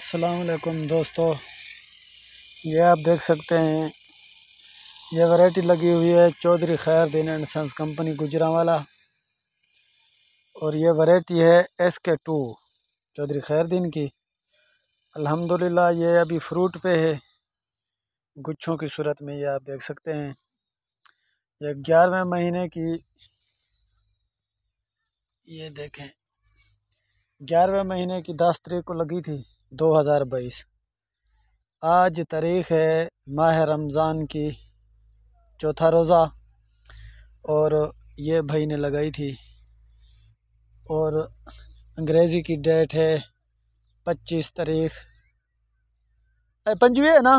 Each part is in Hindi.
असलकुम दोस्तों ये आप देख सकते हैं ये वैरायटी लगी हुई है चौधरी खैर दीन एंड सन्स कंपनी गुजरावाला और ये वैरायटी है एस के टू चौधरी खैर दीन की अल्हम्दुलिल्लाह ये अभी फ्रूट पे है गुच्छों की सूरत में ये आप देख सकते हैं ये ग्यारहवें महीने की ये देखें ग्यारहवें महीने की दस तरीक को लगी थी दो हज़ार आज तारीख़ है माह रमज़ान की चौथा रोज़ा और ये भाई ने लगाई थी और अंग्रेज़ी की डेट है पच्चीस तारीख पंजवी है ना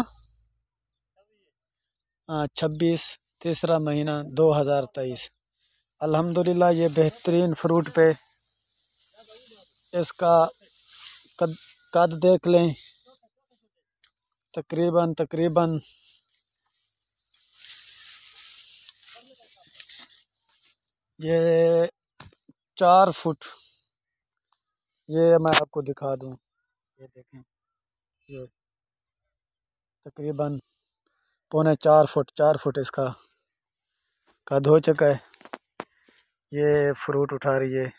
हाँ छब्बीस तीसरा महीना दो हज़ार तेईस अल्हम्दुलिल्लाह ये बेहतरीन फ्रूट पे इसका कद कद देख लें तकरीबन तकरीबन ये चार फुट ये मैं आपको दिखा दूं ये देखें ये तकरीबन पौने चार फुट चार फुट इसका कद हो चुका है ये फ्रूट उठा रही है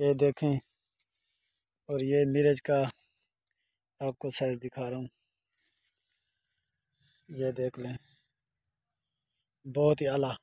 ये देखें और ये मिरज का आपको साइज दिखा रहा हूँ ये देख लें बहुत ही आला